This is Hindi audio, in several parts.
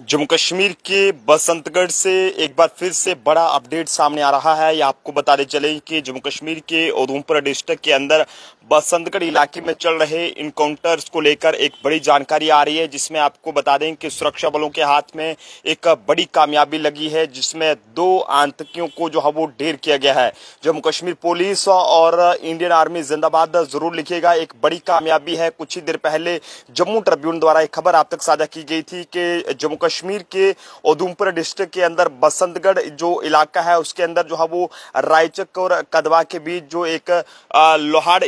जम्मू कश्मीर के बसंतगढ़ से एक बार फिर से बड़ा अपडेट सामने आ रहा है या आपको बताते चले कि जम्मू कश्मीर के उधमपुर डिस्ट्रिक्ट के अंदर बसंतगढ़ इलाके में चल रहे इनकाउंटर्स को लेकर एक बड़ी जानकारी आ रही है जिसमें आपको बता दें कि सुरक्षा बलों के हाथ में एक बड़ी कामयाबी लगी है जिसमें दो आतंकियों को जो है वो ढेर किया गया है जम्मू कश्मीर पुलिस और इंडियन आर्मी जिंदाबाद जरूर लिखेगा एक बड़ी कामयाबी है कुछ ही देर पहले जम्मू ट्रिब्यून द्वारा एक खबर आप तक साझा की गई थी कि जम्मू कश्मीर के उधमपुर डिस्ट्रिक्ट के अंदर बसंतगढ़ जो इलाका है उसके अंदर जो है वो रायचक और कदवा के बीच जो एक लोहाड़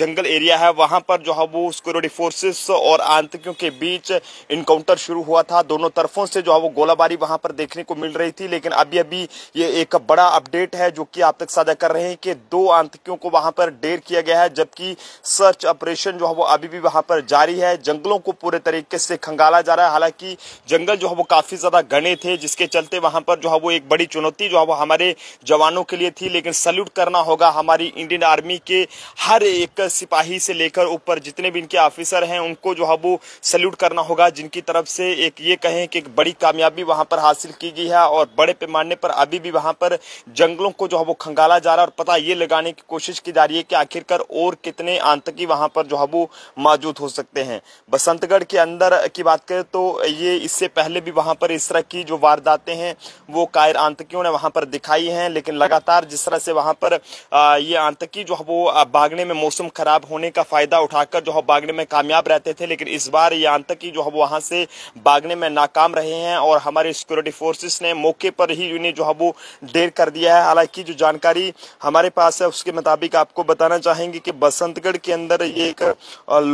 जंगल एरिया है वहां पर जो है वो सिक्योरिटी फोर्सेस और आतंकियों के बीच इनकाउंटर शुरू हुआ था दोनों तरफों से जो है वो गोलाबारी वहां पर देखने को मिल रही थी लेकिन अभी अभी ये एक बड़ा अपडेट है जो कि आप तक साझा कर रहे हैं कि दो आतंकियों को वहां पर डेर किया गया है जबकि सर्च ऑपरेशन जो है वो अभी भी वहां पर जारी है जंगलों को पूरे तरीके से खंगाला जा रहा है हालांकि जंगल जंगल जो है वो काफ़ी ज़्यादा घने थे जिसके चलते वहां पर जो है वो एक बड़ी चुनौती जो है वो हमारे जवानों के लिए थी लेकिन सल्यूट करना होगा हमारी इंडियन आर्मी के हर एक सिपाही से लेकर ऊपर जितने भी इनके ऑफिसर हैं उनको जो है वो सल्यूट करना होगा जिनकी तरफ से एक ये कहें कि एक बड़ी कामयाबी वहां पर हासिल की गई है और बड़े पैमाने पर अभी भी वहां पर जंगलों को जो है वो खंगाला जा रहा है और पता ये लगाने की कोशिश की जा रही है कि आखिरकार और कितने आतंकी वहां पर जो है वो मौजूद हो सकते हैं बसंतगढ़ के अंदर की बात करें तो ये इससे पहले भी वहां पर इस तरह की जो वारदातें हैं वो कायर आतंकियों ने वहां पर दिखाई हैं लेकिन लगातार जिस तरह से वहां पर ये आतंकी जो है वो भागने में मौसम खराब होने का फ़ायदा उठाकर जो है भागने में कामयाब रहते थे लेकिन इस बार ये आतंकी जो है वो वहां से भागने में नाकाम रहे हैं और हमारे सिक्योरिटी फोर्सेस ने मौके पर ही उन्हें जो है वो देर कर दिया है हालांकि जो जानकारी हमारे पास है उसके मुताबिक आपको बताना चाहेंगे कि बसंतगढ़ के अंदर ये एक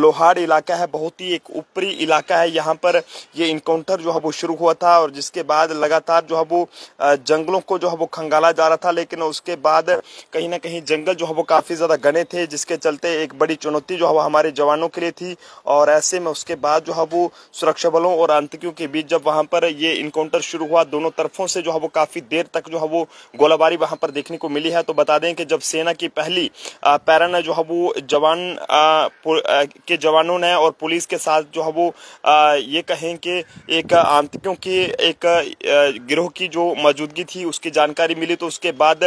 लोहाड़ इलाका है बहुत ही एक ऊपरी इलाका है यहाँ पर ये इनकाउंटर जो है वो शुरू हुआ था और जिसके बाद लगातार जो है वो जंगलों को जो है वो खंगाला जा रहा था लेकिन उसके बाद कहीं ना कहीं जंगल जो है वो काफ़ी ज़्यादा घने थे जिसके चलते एक बड़ी चुनौती जो है वो हमारे जवानों के लिए थी और ऐसे में उसके बाद जो है वो सुरक्षा बलों और आतंकियों के बीच जब वहाँ पर ये इनकाउंटर शुरू हुआ दोनों तरफों से जो है वो काफ़ी देर तक जो है वो गोलाबारी वहाँ पर देखने को मिली है तो बता दें कि जब सेना की पहली पैरन जो है वो जवान के जवानों ने और पुलिस के साथ जो है वो ये कहें कि एक आतंकियों की एक गिरोह की जो मौजूदगी थी उसकी जानकारी मिली तो उसके बाद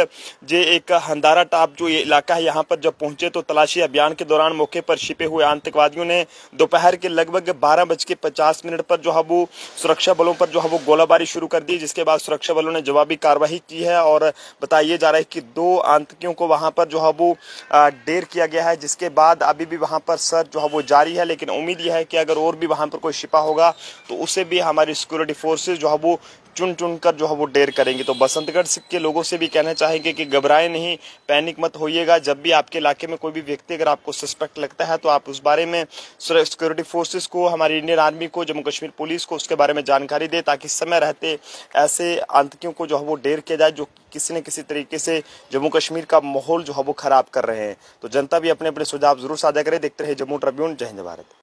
जे एक हंदारा टाप जो ये इलाका है यहाँ पर जब पहुंचे तो तलाशी अभियान के दौरान मौके पर छिपे हुए आतंकवादियों ने दोपहर के लगभग बारह बज के पचास मिनट पर जो है वो सुरक्षा बलों पर जो है वो गोलाबारी शुरू कर दी जिसके बाद सुरक्षा बलों ने जवाबी कार्रवाई की है और बताइए जा रहा है कि दो आतंकियों को वहाँ पर जो है वो डेर किया गया है जिसके बाद अभी भी वहाँ पर सर जो है वो जारी है लेकिन उम्मीद यह है कि अगर और भी वहाँ पर कोई छिपा होगा तो उसे भी हमारी हमारी सिक्योरिटी फोर्सेज जो है वो चुन चुन कर जो है वो डेर करेंगे तो बसंतगढ़ के लोगों से भी कहना चाहेंगे कि घबराएं नहीं पैनिक मत होइएगा जब भी आपके इलाके में कोई भी व्यक्ति अगर आपको सस्पेक्ट लगता है तो आप उस बारे में सिक्योरिटी फोर्सेस को हमारी इंडियन आर्मी को जम्मू कश्मीर पुलिस को उसके बारे में जानकारी दे ताकि समय रहते ऐसे आतंकियों को जो है वो डेर किया जाए जो किसी न किसी तरीके से जम्मू कश्मीर का माहौल जो है वो खराब कर रहे हैं तो जनता भी अपने अपने सुझाव जरूर साझा करें देखते रहे जम्मू ट्रिब्यून जय हिंद भारत